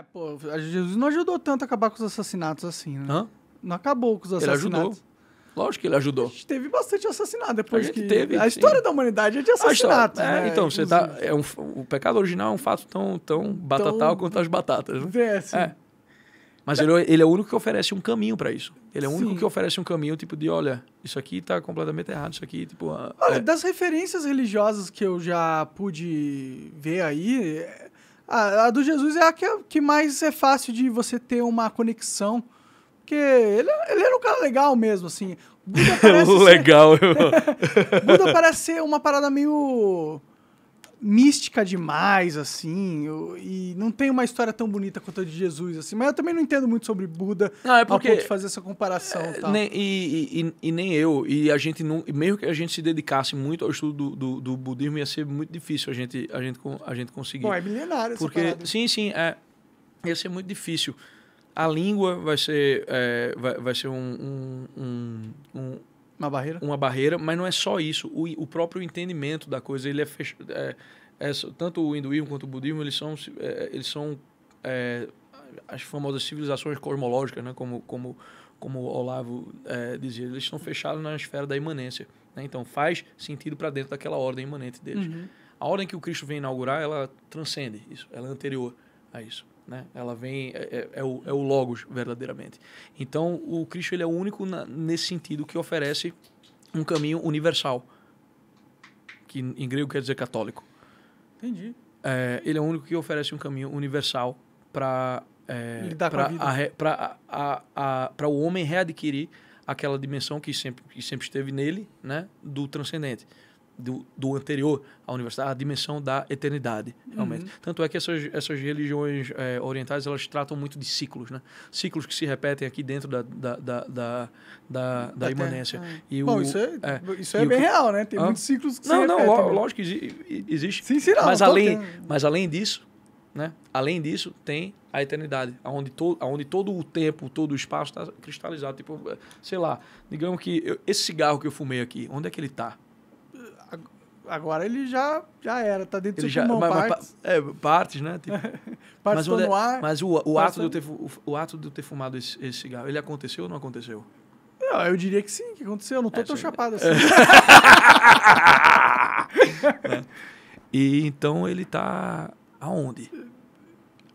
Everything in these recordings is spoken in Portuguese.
É, pô, Jesus não ajudou tanto a acabar com os assassinatos assim, né? Hã? Não acabou com os assassinatos. Ele ajudou. Lógico que ele ajudou. A gente teve bastante assassinato depois a que... Teve, a história sim. da humanidade é de assassinato. É, né? É, então, você tá, é um, o pecado original é um fato tão, tão batatal tão... quanto as batatas. Né? É, sim. É. Mas é. Ele, ele é o único que oferece um caminho para isso. Ele é o sim. único que oferece um caminho, tipo, de olha, isso aqui tá completamente errado, isso aqui, tipo. Ah, olha, é... das referências religiosas que eu já pude ver aí, a, a do Jesus é a que, que mais é fácil de você ter uma conexão. Porque ele, ele era um cara legal mesmo, assim. Buda parece legal. Ser... Buda parece ser uma parada meio mística demais, assim, e não tem uma história tão bonita quanto a de Jesus, assim, mas eu também não entendo muito sobre Buda não, é porque, ao ponto de fazer essa comparação. É, nem, e, e, e, nem eu, e a gente não, mesmo que a gente se dedicasse muito ao estudo do, do, do, budismo, ia ser muito difícil a gente, a gente, a gente conseguir. Bom, é milenário porque, essa parada. Sim, sim, é, ia ser muito difícil. A língua vai ser, é, vai, vai ser um, um, um uma barreira. Uma barreira, mas não é só isso. O, o próprio entendimento da coisa, ele é, fech... é, é tanto o hinduísmo quanto o budismo, eles são, é, eles são é, as famosas civilizações cosmológicas, né? Como, como, como Olavo é, dizia, eles estão fechados na esfera da imanência. Né? Então faz sentido para dentro daquela ordem imanente deles. Uhum. A ordem que o Cristo vem inaugurar, ela transcende isso, ela é anterior a isso. Né? Ela vem, é, é, é, o, é o Logos, verdadeiramente. Então, o Cristo ele é o único na, nesse sentido que oferece um caminho universal, que em grego quer dizer católico. Entendi. É, ele é o único que oferece um caminho universal para é, para o homem readquirir aquela dimensão que sempre, que sempre esteve nele, né, do transcendente do, do anterior à universidade, a dimensão da eternidade, realmente. Uhum. Tanto é que essas, essas religiões é, orientais, elas tratam muito de ciclos, né? Ciclos que se repetem aqui dentro da, da, da, da, da, da imanência. Ah. E Bom, o, isso é, é isso é bem o, real, né? Tem ah, muitos ciclos que não, se repetem. Não, não, né? lógico que existe. Sim, sim, não, mas, além, mas além disso, né? Além disso, tem a eternidade, onde, to, onde todo o tempo, todo o espaço está cristalizado. Tipo, sei lá, digamos que eu, esse cigarro que eu fumei aqui, onde é que ele está? agora ele já, já era, tá dentro ele do já, mas, partes. Mas, é, partes, né? Tipo, partes mas, no é, ar. Mas o, o, ato de eu ter, o, o, ato de eu ter fumado esse, esse cigarro, ele aconteceu ou não aconteceu? Não, eu diria que sim, que aconteceu. Eu não tô é, tão sim. chapado assim. é. E então ele tá aonde?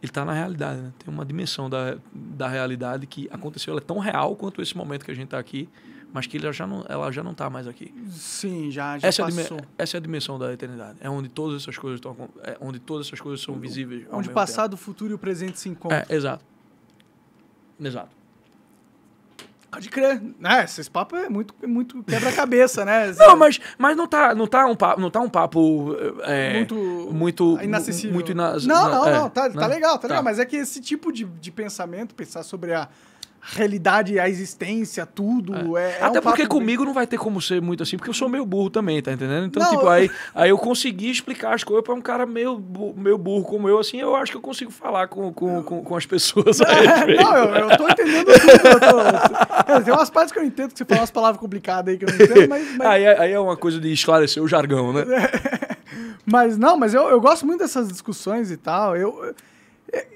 Ele tá na realidade, né? Tem uma dimensão da, da realidade que aconteceu, ela é tão real quanto esse momento que a gente tá aqui mas que ela já não, ela já não está mais aqui. Sim, já, já essa passou. É a, essa é a dimensão da eternidade. É onde todas essas coisas estão, é onde todas essas coisas são visíveis. Onde o passado, tempo. o futuro e o presente se encontram. É, exato. Exato. Pode crer. É, esses papos é muito, é muito quebra-cabeça, né? não, mas, mas não tá, não tá um papo, não tá um papo é, muito, muito inacessível. Muito ina não, não, é, não, tá, tá né? tá legal, tá, tá, legal. Mas é que esse tipo de, de pensamento, pensar sobre a, realidade, a existência, tudo. É. É, Até é um porque comigo bem... não vai ter como ser muito assim, porque eu sou meio burro também, tá entendendo? Então, não, tipo, eu... aí, aí eu consegui explicar as coisas pra um cara meio, meio burro como eu, assim, eu acho que eu consigo falar com, com, com, com as pessoas. Aí, não, eu, eu tô entendendo tudo. Tô... Tem umas partes que eu entendo que você fala umas palavras complicadas aí que eu não entendo, mas. mas... Aí, aí é uma coisa de esclarecer o jargão, né? mas não, mas eu, eu gosto muito dessas discussões e tal. Eu,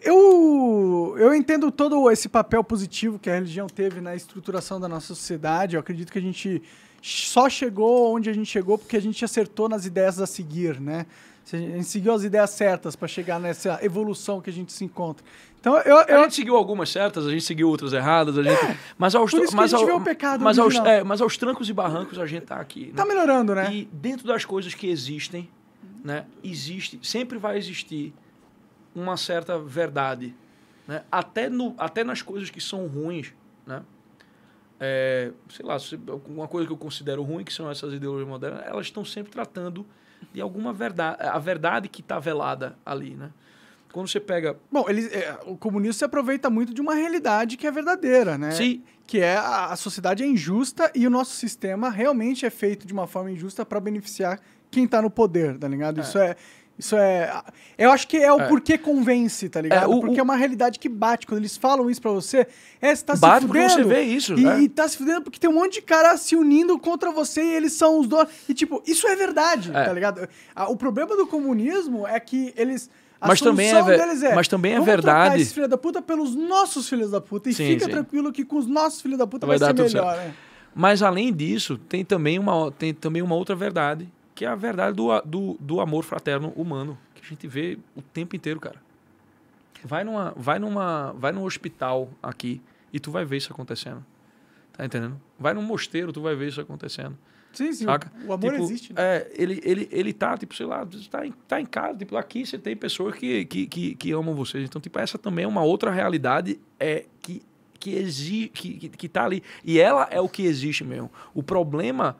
eu, eu entendo todo esse papel positivo que a religião teve na estruturação da nossa sociedade. Eu acredito que a gente só chegou onde a gente chegou porque a gente acertou nas ideias a seguir, né? A gente seguiu as ideias certas para chegar nessa evolução que a gente se encontra. Então, eu, eu... A gente seguiu algumas certas, a gente seguiu outras erradas, a gente... É, mas aos, por isso mas ao, o pecado mas aos, é, mas aos trancos e barrancos a gente está aqui. Né? Tá melhorando, né? E dentro das coisas que existem, né, existe, sempre vai existir uma certa verdade. Né? Até, no, até nas coisas que são ruins. Né? É, sei lá, uma coisa que eu considero ruim, que são essas ideologias modernas, elas estão sempre tratando de alguma verdade, a verdade que está velada ali. Né? quando você pega. Bom, ele, é, o comunismo se aproveita muito de uma realidade que é verdadeira, né? Sim. Que é a, a sociedade é injusta e o nosso sistema realmente é feito de uma forma injusta para beneficiar quem está no poder, tá ligado? É. Isso é, isso é. Eu acho que é o é. porquê convence, tá ligado? É, o, porque o... é uma realidade que bate. Quando eles falam isso pra você, é, você tá bate se fudendo. Bate você vê isso, e, né? E tá se fudendo porque tem um monte de cara se unindo contra você e eles são os dois. E tipo, isso é verdade, é. tá ligado? O problema do comunismo é que eles. A mas também é, deles é, mas também é verdade. Esses filhos da puta pelos nossos filhos da puta. E sim, fica sim. tranquilo que com os nossos filhos da puta vai, vai ser melhor, né? Mas além disso, tem também, uma, tem também uma outra verdade que é a verdade do, do, do amor fraterno humano, que a gente vê o tempo inteiro, cara. Vai numa, vai numa, vai num hospital aqui e tu vai ver isso acontecendo. Tá entendendo? Vai num mosteiro, tu vai ver isso acontecendo. Sim, sim. Saca? O amor tipo, existe. Né? É, ele, ele, ele tá, tipo, sei lá, tá em, tá em casa, tipo, aqui você tem pessoas que, que, que, que amam vocês. Então, tipo, essa também é uma outra realidade é, que, que existe, que, que, que tá ali. E ela é o que existe mesmo. O problema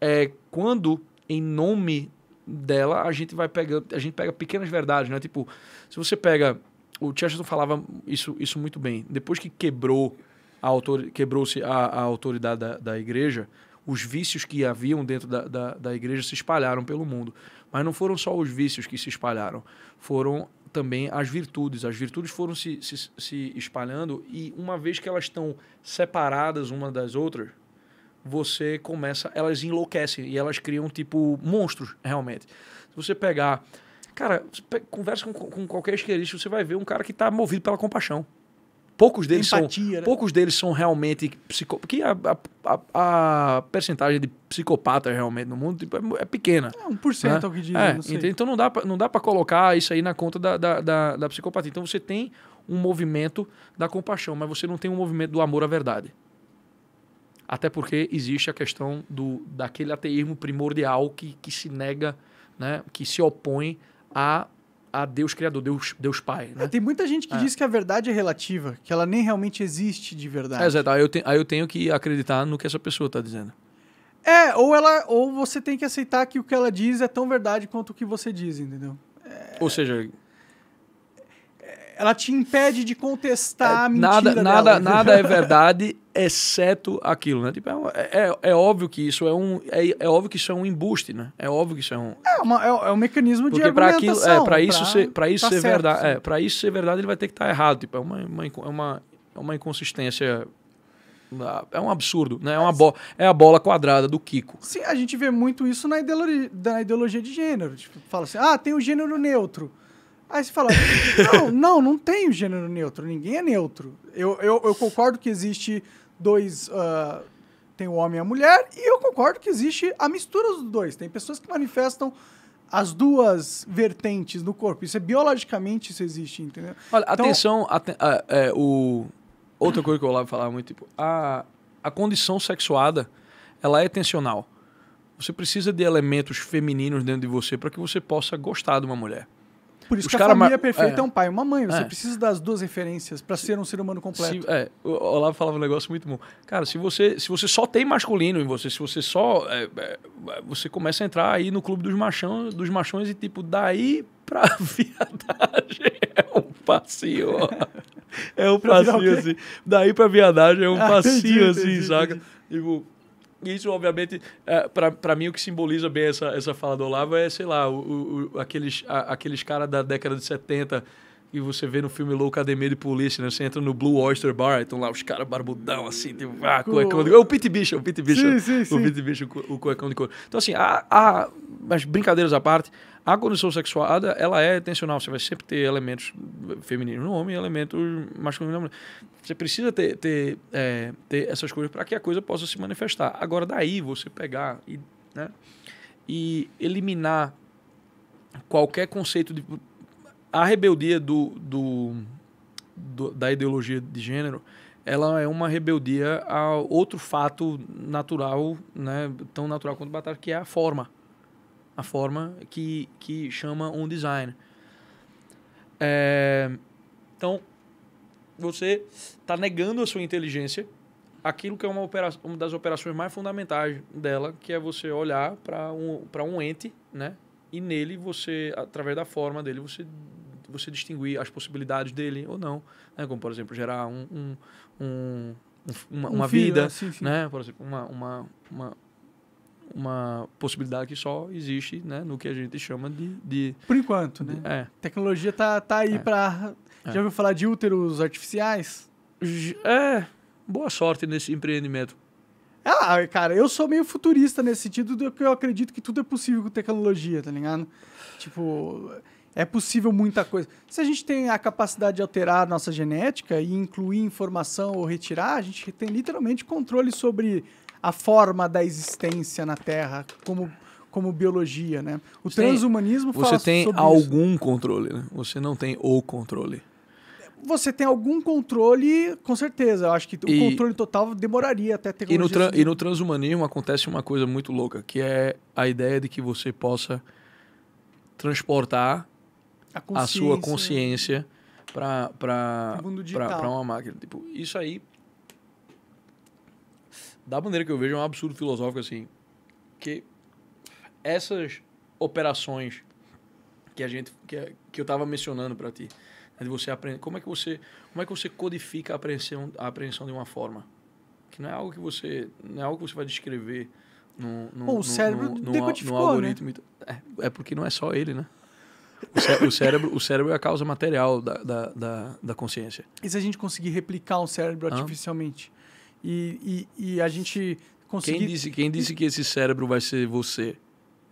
é quando em nome dela, a gente vai pegando, a gente pega pequenas verdades, né? Tipo, se você pega o Chesterton falava isso, isso muito bem. Depois que quebrou a autor, quebrou-se a, a autoridade da, da igreja, os vícios que haviam dentro da, da, da, igreja se espalharam pelo mundo. Mas não foram só os vícios que se espalharam, foram também as virtudes. As virtudes foram se, se, se espalhando e uma vez que elas estão separadas uma das outras, você começa. Elas enlouquecem e elas criam, tipo, monstros, realmente. Se você pegar. Cara, você conversa com, com qualquer esquerdista, você vai ver um cara que está movido pela compaixão. Poucos deles, Empatia, são, né? poucos deles são realmente psico... porque a, a, a, a percentagem de psicopatas realmente no mundo tipo, é, é, pequena. É 1% né? é o que diz. É, então, então não dá pra, não dá para colocar isso aí na conta da, da, da, da psicopatia. Então você tem um movimento da compaixão, mas você não tem um movimento do amor à verdade. Até porque existe a questão do, daquele ateísmo primordial que, que se nega, né, que se opõe a, a Deus Criador, Deus, Deus Pai. Né? É, tem muita gente que é. diz que a verdade é relativa, que ela nem realmente existe de verdade. É, exato, tá, aí eu, te, aí eu tenho que acreditar no que essa pessoa está dizendo. É, ou ela ou você tem que aceitar que o que ela diz é tão verdade quanto o que você diz, entendeu? Ou seja, ela te impede de contestar é, nada, Nada, dela. nada é verdade, exceto aquilo, né? Tipo, é, é, é, é, óbvio que isso é um... É, é óbvio que isso é um embuste, né? É óbvio que isso é um... É, uma, é, é um mecanismo Porque de para Porque é, para isso ser, pra isso tá ser certo, verdade... Sim. É, para isso ser verdade, ele vai ter que estar tá errado. Tipo, é uma, uma, é uma, uma inconsistência... É um absurdo, né? É, uma bo é a bola quadrada do Kiko. Sim, a gente vê muito isso na ideologia, na ideologia de gênero. Tipo, fala assim, ah, tem o gênero neutro. Aí você fala, não, não, não tem gênero neutro, ninguém é neutro. Eu, eu, eu concordo que existe dois. Uh, tem o homem e a mulher, e eu concordo que existe a mistura dos dois. Tem pessoas que manifestam as duas vertentes no corpo. Isso é biologicamente isso existe, entendeu? Olha, então, atenção, ah, é, o outra coisa que eu lá falar muito, tipo, a a condição sexuada, ela é tensional. Você precisa de elementos femininos dentro de você para que você possa gostar de uma mulher. Por isso Os que a família mar... perfeita é. é. um pai e uma mãe. Você é. precisa das duas referências para ser um ser humano completo. Se, é, o Olavo falava um negócio muito bom. Cara, se você, se você só tem masculino em você, se você só. É, é, você começa a entrar aí no clube dos, machão, dos machões e, tipo, daí pra viadagem é um passeio, É um passeio, assim. Daí pra viadagem é um ah, passeio, entendi, assim, entendi, saca? Entendi. Tipo, isso, obviamente, é, para mim o que simboliza bem essa, essa fala do Olavo é, sei lá, o, o aqueles, a, aqueles caras da década de 70 e você vê no filme Loucademia de Polícia, né? Você entra no Blue Oyster Bar, estão lá os caras barbudão, assim, tipo, ah, cuecão de couro. É o Pit Bicho, o Pit Bicho. Sim, sim, sim. O Pit Bicho, o cuecão de couro. Então, assim, há, a, as brincadeiras à parte, a condição sexuada, ela é intencional. Você vai sempre ter elementos femininos no homem e elementos masculinos na mulher. Você precisa ter, ter, é, ter essas coisas para que a coisa possa se manifestar. Agora, daí você pegar e, né, e eliminar qualquer conceito de a rebeldia do, do, do, da ideologia de gênero ela é uma rebeldia a outro fato natural, né, tão natural quanto batata, que é a forma. A forma que, que chama um design. É, então, você está negando a sua inteligência aquilo que é uma, operação, uma das operações mais fundamentais dela, que é você olhar para um, um ente, né? E nele você, através da forma dele, você você distinguir as possibilidades dele ou não. Né? Como, por exemplo, gerar um, um, um uma, uma filho, vida, né? né? Por exemplo, uma, uma, uma, uma, possibilidade que só existe né? no que a gente chama de... de Por enquanto, né? é. Tecnologia tá, tá aí é. para... É. Já ouviu falar de úteros artificiais? É, boa sorte nesse empreendimento. Ah, cara, eu sou meio futurista nesse sentido do que eu acredito que tudo é possível com tecnologia, tá ligado? Tipo, é possível muita coisa. Se a gente tem a capacidade de alterar a nossa genética e incluir informação ou retirar, a gente tem literalmente controle sobre a forma da existência na Terra como, como biologia, né? O você transhumanismo tem, fala Você tem algum isso. controle, né? Você não tem o controle. Você tem algum controle, com certeza. Eu acho que e, o controle total demoraria até ter... E no, tra- e no transhumanismo acontece uma coisa muito louca, que é a ideia de que você possa transportar a sua consciência né? para uma máquina. Tipo, isso aí, da maneira que eu vejo, é um absurdo filosófico, assim, que essas operações que a gente que, que eu estava mencionando para ti, né, de você aprender, como é que você como é que você codifica a apreensão, a apreensão de uma forma que não é algo que você não é algo que você vai descrever no, no, Pô, no, o cérebro no, no, no, no né? algoritmo. Né? É, é porque não é só ele, né? O, cé o, cérebro, o cérebro é a causa material da, da, da, da, consciência. E se a gente conseguir replicar um cérebro ah. artificialmente? E, e, e, a gente conseguir... Quem disse, quem disse que esse cérebro vai ser você?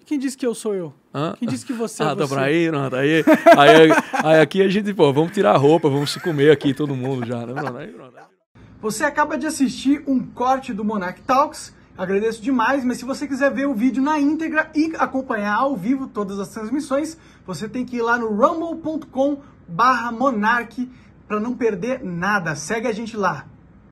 Quem disse que eu sou eu? Hã? Quem disse que você ah, é você? Ah, tá pra aí, não, tá aí. aí, aí. Aqui a gente, pô, vamos tirar a roupa, vamos se comer aqui, todo mundo já. Né? Não, você acaba de assistir um corte do Monarch Talks. Agradeço demais, mas se você quiser ver o vídeo na íntegra e acompanhar ao vivo todas as transmissões, você tem que ir lá no rumble.com/monarque para não perder nada. Segue a gente lá.